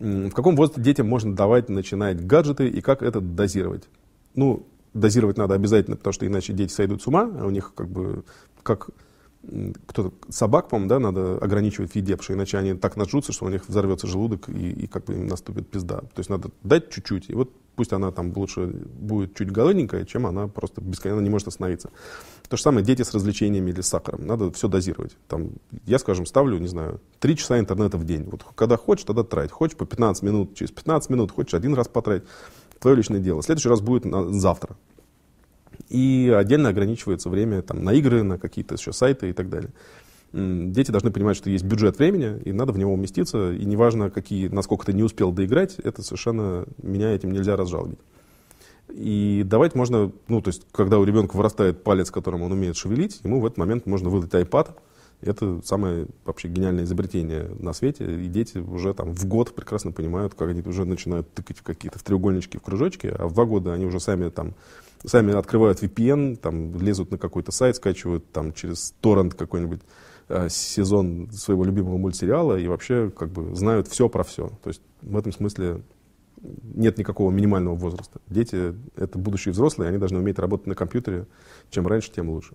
в каком возрасте детям можно давать начинать гаджеты и как это дозировать? Ну, дозировать надо обязательно, потому что иначе дети сойдут с ума, а у них как бы как кто-то собак, по-моему, да, надо ограничивать в еде, потому что иначе они так нажрутся, что у них взорвется желудок и, и как бы им наступит пизда. То есть надо дать чуть-чуть, и вот пусть она там лучше будет чуть голодненькая, чем она просто бесконечно не может остановиться. То же самое дети с развлечениями или с сахаром. Надо все дозировать. Там, я, скажем, ставлю, не знаю, 3 часа интернета в день. Вот когда хочешь, тогда трать. Хочешь по 15 минут, через 15 минут, хочешь один раз потратить. Твое личное дело. Следующий раз будет на, завтра. И отдельно ограничивается время там, на игры, на какие-то еще сайты и так далее дети должны понимать, что есть бюджет времени, и надо в него уместиться, и неважно, какие, насколько ты не успел доиграть, это совершенно, меня этим нельзя разжалобить. И давать можно, ну, то есть, когда у ребенка вырастает палец, которым он умеет шевелить, ему в этот момент можно выдать iPad. Это самое вообще гениальное изобретение на свете. И дети уже там в год прекрасно понимают, как они уже начинают тыкать в какие-то в треугольнички, в кружочки, а в два года они уже сами там сами открывают VPN, там лезут на какой-то сайт, скачивают там через торрент какой-нибудь Э, сезон своего любимого мультсериала и вообще как бы знают все про все. То есть в этом смысле нет никакого минимального возраста. Дети — это будущие взрослые, они должны уметь работать на компьютере. Чем раньше, тем лучше.